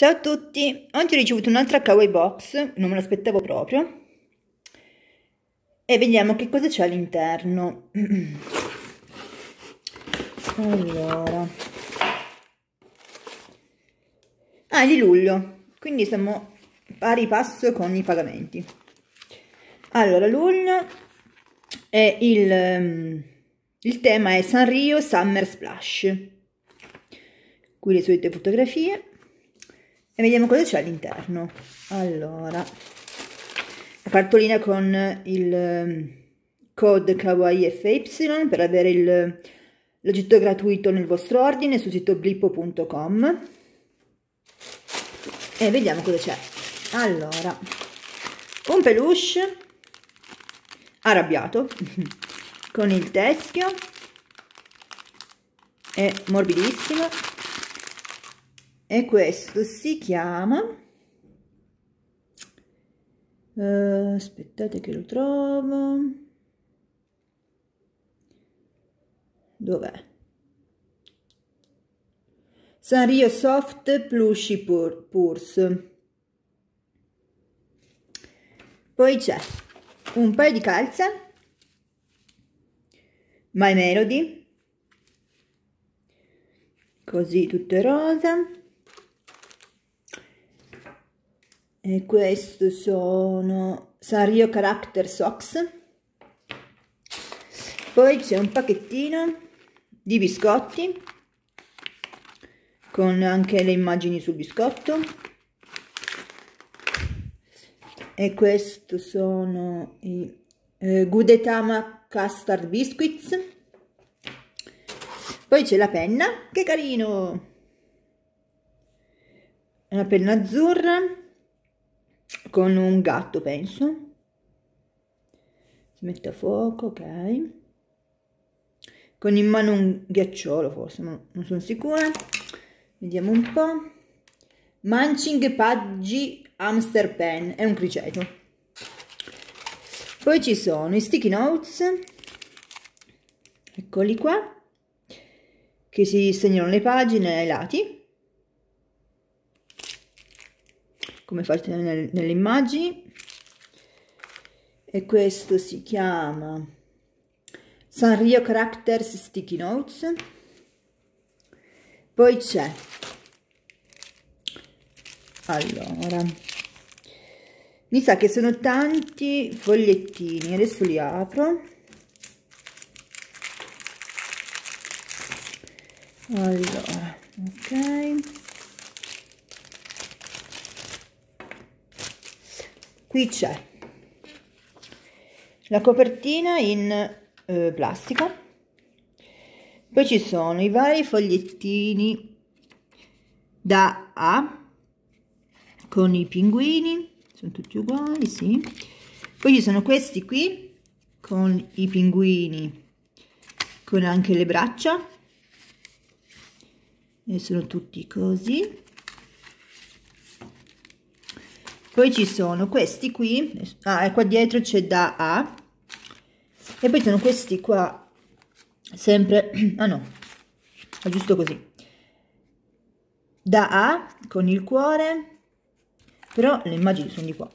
Ciao a tutti, oggi ho ricevuto un'altra Kawaii Box, non me l'aspettavo proprio, e vediamo che cosa c'è all'interno. Allora, ah, è di luglio, quindi siamo pari passo con i pagamenti. Allora, luglio è il, il tema è Sanrio Summer Splash, qui le solite fotografie e vediamo cosa c'è all'interno allora la cartolina con il ehm, code kawaii fy per avere il l'oggetto gratuito nel vostro ordine sul sito blippo.com e vediamo cosa c'è allora un peluche arrabbiato con il teschio è morbidissimo e questo si chiama uh, aspettate che lo trovo dov'è Sanrio Soft Pur Purse poi c'è un paio di calze My Melody così tutte rosa e questi sono Sanrio Character Socks poi c'è un pacchettino di biscotti con anche le immagini sul biscotto e questi sono i eh, Gudetama Custard Biscuits poi c'è la penna che carino una penna azzurra con un gatto penso si mette a fuoco ok con in mano un ghiacciolo forse ma non sono sicura vediamo un po' Munching Paggi Hamster Pen è un criceto poi ci sono i sticky notes eccoli qua che si segnano le pagine ai lati come fate nelle, nelle immagini e questo si chiama Sanrio Characters Sticky Notes poi c'è allora mi sa che sono tanti fogliettini adesso li apro allora ok qui c'è la copertina in eh, plastica poi ci sono i vari fogliettini da A con i pinguini sono tutti uguali sì poi ci sono questi qui con i pinguini con anche le braccia e sono tutti così poi ci sono questi qui ah, qua dietro c'è da A e poi sono questi qua sempre ah no è giusto così da A con il cuore però le immagini sono di qua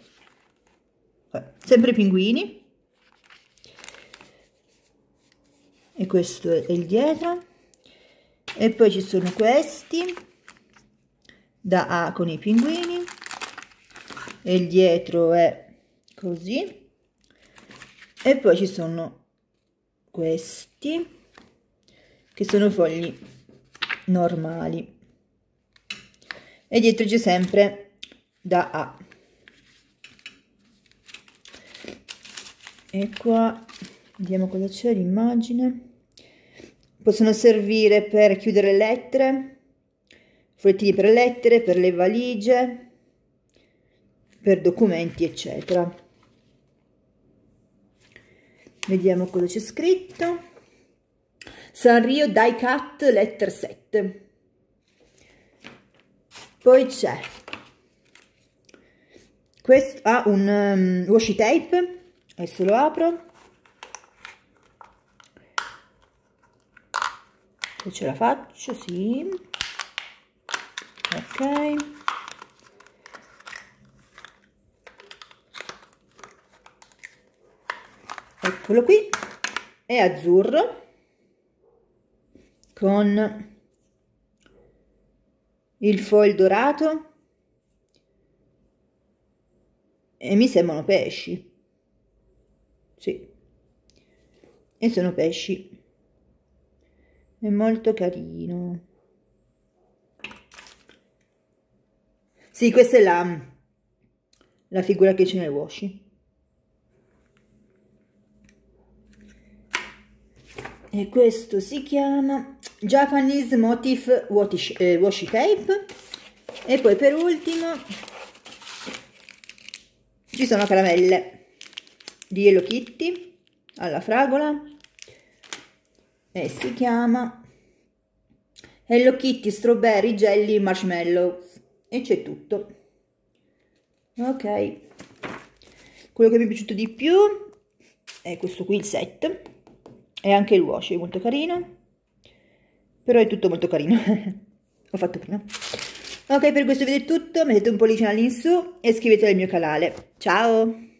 eh, sempre pinguini e questo è il dietro e poi ci sono questi da A con i pinguini e il dietro è così e poi ci sono questi che sono fogli normali e dietro c'è sempre da A e qua vediamo cosa c'è l'immagine possono servire per chiudere lettere, fogliettini per lettere, per le valigie, per documenti eccetera vediamo cosa c'è scritto Sanrio Daikat Letter 7 poi c'è questo ha ah, un um, washi tape adesso lo apro se ce la faccio sì ok eccolo qui è azzurro con il foil dorato e mi sembrano pesci sì e sono pesci è molto carino sì questa è la la figura che c'è nel washi e questo si chiama Japanese Motif Washi eh, Tape e poi per ultimo ci sono caramelle di Hello Kitty alla fragola e si chiama Hello Kitty Strawberry Jelly Marshmallow e c'è tutto ok quello che mi è piaciuto di più è questo qui il set e anche il wash è molto carino però è tutto molto carino ho fatto prima ok per questo video è tutto mettete un pollice all'insù e iscrivetevi al mio canale ciao